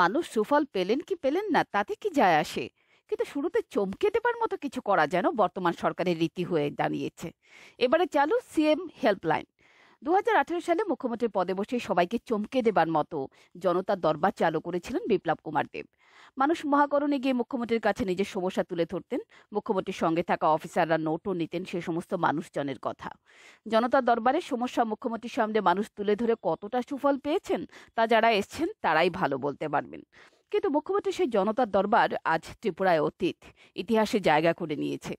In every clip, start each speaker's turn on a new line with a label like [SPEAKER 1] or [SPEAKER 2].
[SPEAKER 1] মানুষ সুফল পেলেন কি পেলেন না তাতে কি যায় আসে কিন্তু শুরুতে চমকে দেবার মতো কিছু করা যেন বর্তমান সরকারের রীতি হয়ে দাঁড়িয়েছে এবারে চালু সিএম হেল্পলাইন দু সালে মুখ্যমন্ত্রীর পদে বসে সবাইকে চমকে দেবার মতো জনতার দরবার চালু করেছিলেন বিপ্লব কুমার দেব মানুষ মহাকরণে গিয়ে মুখ্যমন্ত্রীর কাছে নিজের সমস্যা তুলে ধরতেন মুখ্যমন্ত্রীর সঙ্গে থাকা অফিসাররা নোটও নিতেন সে সমস্ত মানুষজনের কথা জনতা দরবারে সমস্যা মুখ্যমন্ত্রীর সামনে মানুষ তুলে ধরে কতটা সুফল পেয়েছেন তা যারা এসছেন তারাই ভালো বলতে পারবেন কিন্তু মুখ্যমন্ত্রী সেই জনতার দরবার আজ ত্রিপুরায় অতীত ইতিহাসে জায়গা করে নিয়েছে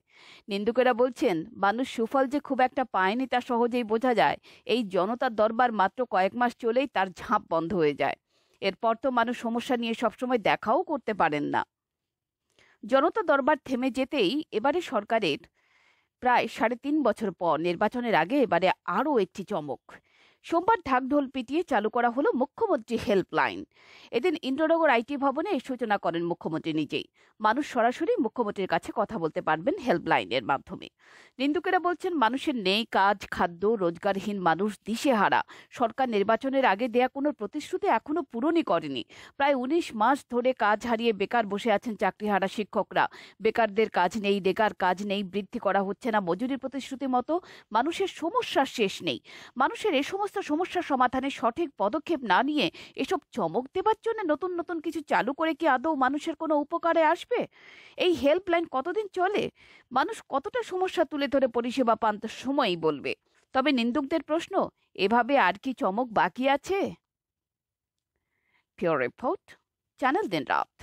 [SPEAKER 1] নিন্দুকেরা বলছেন মানুষ সুফল যে খুব একটা পায়নি তা সহজেই বোঝা যায় এই জনতার দরবার মাত্র কয়েক মাস চলেই তার ঝাঁপ বন্ধ হয়ে যায় এরপর তো মানুষ সমস্যা নিয়ে সবসময় দেখাও করতে পারেন না জনতা দরবার থেমে যেতেই এবারে সরকারের প্রায় সাড়ে তিন বছর পর নির্বাচনের আগে এবারে আরও একটি চমক সোমবার ঢাকঢোল পিটিয়ে চালু করা হলো মুখ্যমন্ত্রী হেল্পলাইন এদিন ইন্দ্রনগর আইটি ভবনে এই সূচনা করেন মুখ্যমন্ত্রী নিজেই মানুষ সরাসরি মুখ্যমন্ত্রীর কাছে কথা বলতে পারবেন হেল্পলাইনের মাধ্যমে নিন্দুকেরা বলছেন মানুষের নেই কাজ খাদ্য রোজগারহীন মানুষ দিশেহারা সরকার নির্বাচনের আগে দেয়া কোনো প্রতিশ্রুতি এখনও পূরণই করেনি প্রায় উনিশ মাস ধরে কাজ হারিয়ে বেকার বসে আছেন চাকরিহারা শিক্ষকরা বেকারদের কাজ নেই ডেকার কাজ নেই বৃদ্ধি করা হচ্ছে না মজুরি প্রতিশ্রুতি মতো মানুষের সমস্যার শেষ নেই মানুষের এ সমস্ত সমস্ত সমস্যা সমাধানে সঠিক পদক্ষেপ না নিয়ে এসব চমক দেবার জন্য নতুন নতুন কিছু চালু করে কি আদৌ মানুষের কোনো উপকারে আসবে এই হেল্পলাইন কতদিন চলে মানুষ কতটা সমস্যা তুলে ধরে পরিষেবা পান তো সময়ই বলবে তবে নিন্দুকদের প্রশ্ন এভাবে আর কি চমক বাকি আছে পিওর রিপোর্ট চ্যানেল দিন রাত